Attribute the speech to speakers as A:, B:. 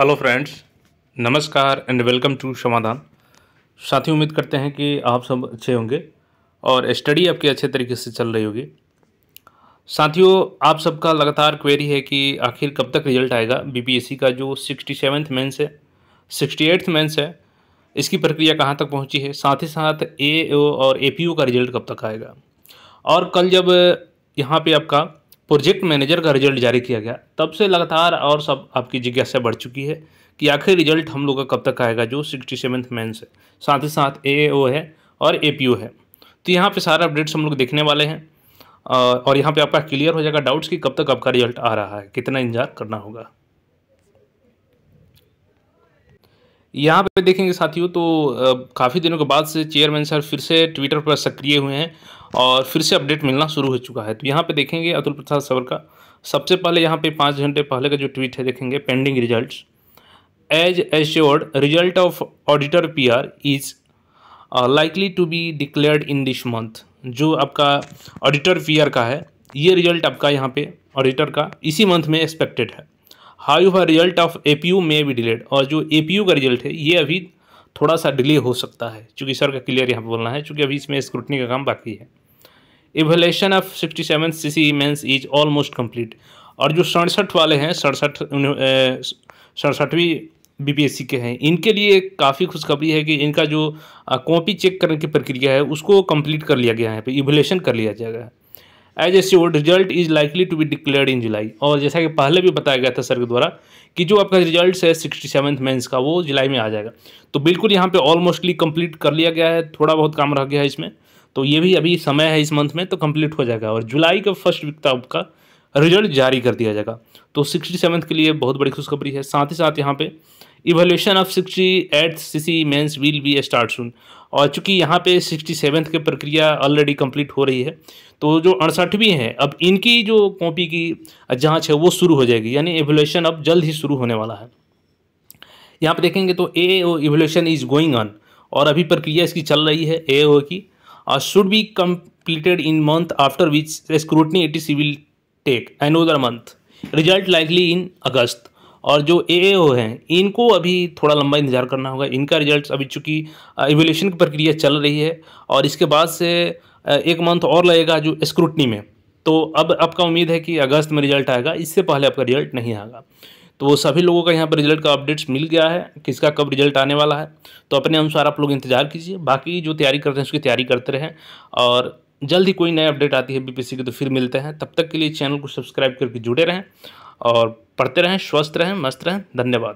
A: hello friends नमस्कार and welcome to Samadhan Sathi उम्मीद करते हैं कि आप सब अच्छे होंगे और स्टडी आपकी अच्छे तरीके से चल रही होगी साथियों आप सबका लगातार क्वेरी है कि आखिर कब तक रिजल्ट आएगा बीपीएससी का जो सिक्सटी सेवन्थ मेन्स है सिक्सटी एट्थ मेन्स है इसकी प्रक्रिया कहाँ तक पहुँची है साथ ही साथ ए और ए का रिजल्ट कब तक आएगा और कल जब यहाँ पर आपका प्रोजेक्ट मैनेजर का रिजल्ट जारी किया गया तब से लगातार और सब आपकी जिज्ञासा बढ़ चुकी है कि आखिर रिजल्ट हम लोग का कब तक आएगा जो सिक्सटी सेवन्थ मैंस है साथ ही साथ ए है और ए है तो यहाँ पर सारा अपडेट्स हम लोग देखने वाले हैं और यहाँ पे आपका क्लियर हो जाएगा डाउट्स कि कब तक आपका रिजल्ट आ रहा है कितना इंतजार करना होगा यहाँ पे देखेंगे साथियों तो काफ़ी दिनों के बाद से चेयरमैन सर फिर से ट्विटर पर सक्रिय हुए हैं और फिर से अपडेट मिलना शुरू हो चुका है तो यहाँ पे देखेंगे अतुल प्रसाद सवर का सबसे पहले यहाँ पे पाँच घंटे पहले का जो ट्वीट है देखेंगे pending results as assured result of auditor P R is likely to be declared in this month जो आपका ऑडिटर पी का है ये रिजल्ट आपका यहाँ पे ऑडिटर का इसी मंथ में एक्सपेक्टेड है however result of A P U में भी डिलेड और जो ए पी यू का रिजल्ट है ये अभी थोड़ा सा डिले हो सकता है क्योंकि सर का क्लियर यहाँ पर बोलना है क्योंकि अभी इसमें स्क्रूटनी का काम बाकी है evaluation of sixty seven C C mains is almost complete और जो सड़सठ वाले हैं सड़सठ सड़सठवीं बीपीएससी के हैं इनके लिए काफ़ी खुशखबरी है कि इनका जो कॉपी चेक करने की प्रक्रिया है उसको कंप्लीट कर लिया गया है इवेलेशन कर लिया जाएगा as assured result is likely to be declare in July और जैसा कि पहले भी बताया गया था सर के द्वारा कि जो आपका रिजल्ट है सिक्सटी सेवन्थ मेन्स का वो जुलाई में आ जाएगा तो बिल्कुल यहाँ पे ऑलमोस्टली कंप्लीट कर लिया गया है थोड़ा बहुत काम रह गया है इसमें तो ये भी अभी समय है इस मंथ में तो कंप्लीट हो जाएगा और जुलाई का फर्स्ट वीक तक का रिजल्ट जारी कर दिया जाएगा तो सिक्सटी सेवन्थ के लिए बहुत बड़ी खुशखबरी है साथ ही साथ यहाँ पे evaluation of sixty eight C C mains will be start soon और चूंकि यहाँ पे सिक्सटी सेवन्थ की प्रक्रिया ऑलरेडी कंप्लीट हो रही है तो जो अड़सठवीं हैं अब इनकी जो कॉपी की जाँच है वो शुरू हो जाएगी यानी इवोल्यूशन अब जल्द ही शुरू होने वाला है यहाँ पे देखेंगे तो A O evaluation is going on और अभी प्रक्रिया इसकी चल रही है ए ओ की uh, should be completed in month after which scrutiny ATC will take another month result likely in August और जो ए हैं इनको अभी थोड़ा लंबा इंतजार करना होगा इनका रिजल्ट अभी चूँकि इवेल्यूशन uh, की प्रक्रिया चल रही है और इसके बाद से uh, एक मंथ और लगेगा जो स्क्रूटनी में तो अब आपका उम्मीद है कि अगस्त में रिजल्ट आएगा इससे पहले आपका रिजल्ट नहीं आएगा तो वो सभी लोगों का यहाँ पर रिजल्ट का अपडेट्स मिल गया है किसका कब रिजल्ट आने वाला है तो अपने अनुसार आप लोग इंतजार कीजिए बाकी जो तैयारी करते हैं उसकी तैयारी करते रहें और जल्द ही कोई नया अपडेट आती है बीपीसी की तो फिर मिलते हैं तब तक के लिए चैनल को सब्सक्राइब करके जुड़े रहें और पढ़ते रहें स्वस्थ रहें मस्त रहें धन्यवाद